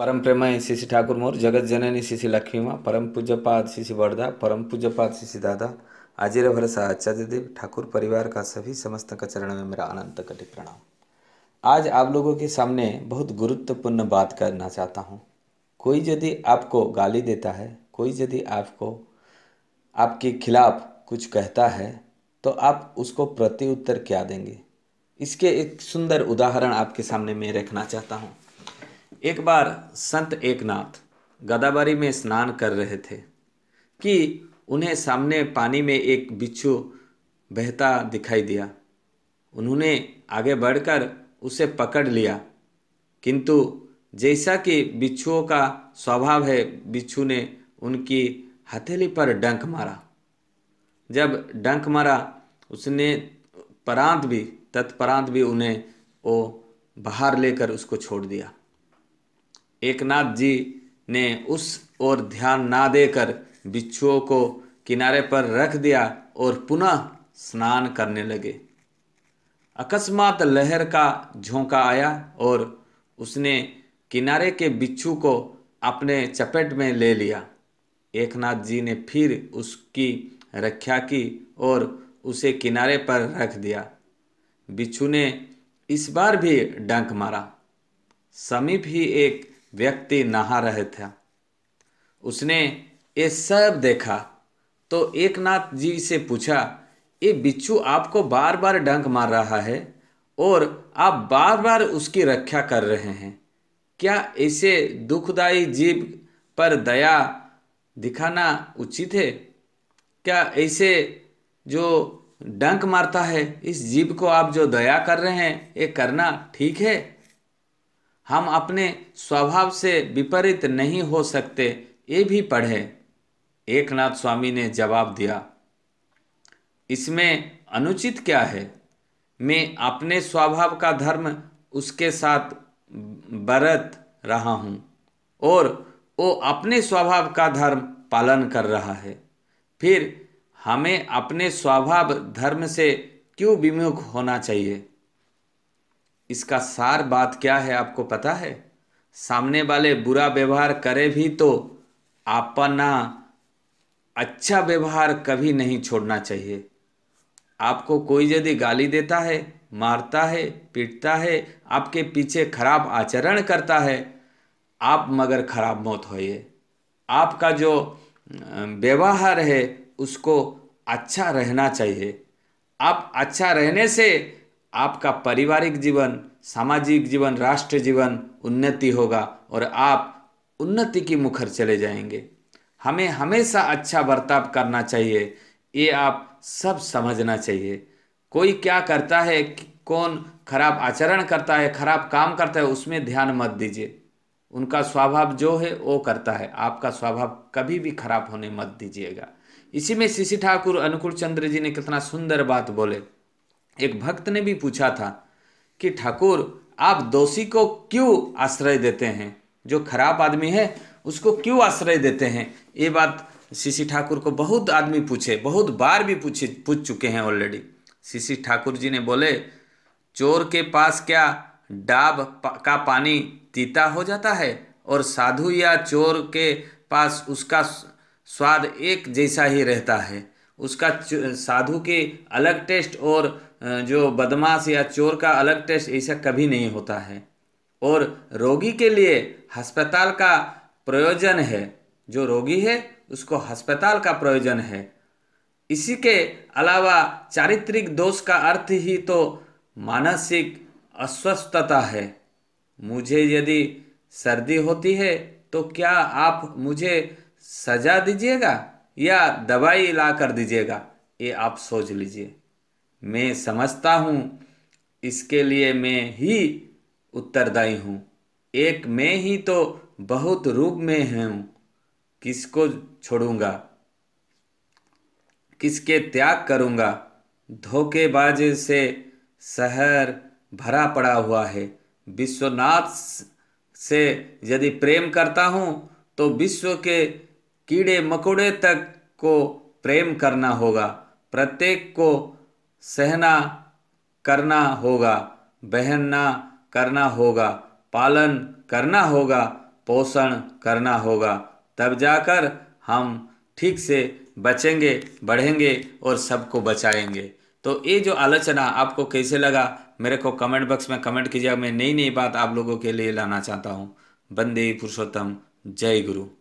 परम प्रेमय श्री श्री ठाकुर मोर जगत जननी श्री श्री लक्ष्मी माँ परम पूज्यपाद श्री श्री वर्धा परम पूज्यपाद श्री श्री दादा आजीर भरसा आचार्य देव ठाकुर परिवार का सभी समस्त का चरण में मेरा अनंत कटि प्रणाम आज आप लोगों के सामने बहुत गुरुत्वपूर्ण बात करना चाहता हूँ कोई यदि आपको गाली देता है कोई यदि आपको आपके खिलाफ कुछ कहता है तो आप उसको प्रत्युत्तर क्या देंगे इसके एक सुंदर उदाहरण आपके सामने मैं रखना चाहता हूँ एक बार संत एकनाथ गदाबारी में स्नान कर रहे थे कि उन्हें सामने पानी में एक बिच्छू बहता दिखाई दिया उन्होंने आगे बढ़कर उसे पकड़ लिया किंतु जैसा कि बिच्छुओं का स्वभाव है बिच्छू ने उनकी हथेली पर डंक मारा जब डंक मारा उसने परांत भी तत्परांत भी उन्हें वो बाहर लेकर उसको छोड़ दिया एकनाथ जी ने उस ओर ध्यान ना देकर बिच्छुओं को किनारे पर रख दिया और पुनः स्नान करने लगे अकस्मात लहर का झोंका आया और उसने किनारे के बिच्छू को अपने चपेट में ले लिया एकनाथ जी ने फिर उसकी रक्षा की और उसे किनारे पर रख दिया बिच्छू ने इस बार भी डंक मारा समीप ही एक व्यक्ति नहा रहे थे उसने ये सब देखा तो एक नाथ जी से पूछा ये बिच्छू आपको बार बार डंक मार रहा है और आप बार बार उसकी रक्षा कर रहे हैं क्या ऐसे दुखदायी जीव पर दया दिखाना उचित है क्या ऐसे जो डंक मारता है इस जीव को आप जो दया कर रहे हैं ये करना ठीक है हम अपने स्वभाव से विपरीत नहीं हो सकते ये भी पढ़े एकनाथ स्वामी ने जवाब दिया इसमें अनुचित क्या है मैं अपने स्वभाव का धर्म उसके साथ बरत रहा हूँ और वो अपने स्वभाव का धर्म पालन कर रहा है फिर हमें अपने स्वभाव धर्म से क्यों विमुख होना चाहिए इसका सार बात क्या है आपको पता है सामने वाले बुरा व्यवहार करे भी तो अपना अच्छा व्यवहार कभी नहीं छोड़ना चाहिए आपको कोई यदि गाली देता है मारता है पीटता है आपके पीछे खराब आचरण करता है आप मगर खराब मौत होइए आपका जो व्यवहार है उसको अच्छा रहना चाहिए आप अच्छा रहने से आपका पारिवारिक जीवन सामाजिक जीवन राष्ट्र जीवन उन्नति होगा और आप उन्नति की मुखर चले जाएंगे हमें हमेशा अच्छा बर्ताव करना चाहिए ये आप सब समझना चाहिए कोई क्या करता है कौन खराब आचरण करता है खराब काम करता है उसमें ध्यान मत दीजिए उनका स्वभाव जो है वो करता है आपका स्वभाव कभी भी खराब होने मत दीजिएगा इसी में शिशि ठाकुर अनुकूल चंद्र जी ने कितना सुंदर बात बोले एक भक्त ने भी पूछा था कि ठाकुर आप दोषी को क्यों आश्रय देते हैं जो खराब आदमी है उसको क्यों आश्रय देते हैं ये बात शिशि ठाकुर को बहुत आदमी पूछे बहुत बार भी पूछे पूछ चुके हैं ऑलरेडी शिशि ठाकुर जी ने बोले चोर के पास क्या डाब का पानी तीता हो जाता है और साधु या चोर के पास उसका स्वाद एक जैसा ही रहता है उसका साधु के अलग टेस्ट और जो बदमाश या चोर का अलग टेस्ट ऐसा कभी नहीं होता है और रोगी के लिए अस्पताल का प्रयोजन है जो रोगी है उसको अस्पताल का प्रयोजन है इसी के अलावा चारित्रिक दोष का अर्थ ही तो मानसिक अस्वस्थता है मुझे यदि सर्दी होती है तो क्या आप मुझे सजा दीजिएगा या दवाई ला कर दीजिएगा ये आप सोच लीजिए मैं समझता हूँ इसके लिए मैं ही उत्तरदायी हूँ एक मैं ही तो बहुत रूप में हूँ किसको छोड़ूंगा किसके त्याग करूंगा धोखेबाज से शहर भरा पड़ा हुआ है विश्वनाथ से यदि प्रेम करता हूँ तो विश्व के कीड़े मकोड़े तक को प्रेम करना होगा प्रत्येक को सहना करना होगा बहनना करना होगा पालन करना होगा पोषण करना होगा तब जाकर हम ठीक से बचेंगे बढ़ेंगे और सबको बचाएंगे तो ये जो आलोचना आपको कैसे लगा मेरे को कमेंट बॉक्स में कमेंट कीजिएगा मैं नई नई बात आप लोगों के लिए लाना चाहता हूँ बंदे पुरुषोत्तम जय गुरु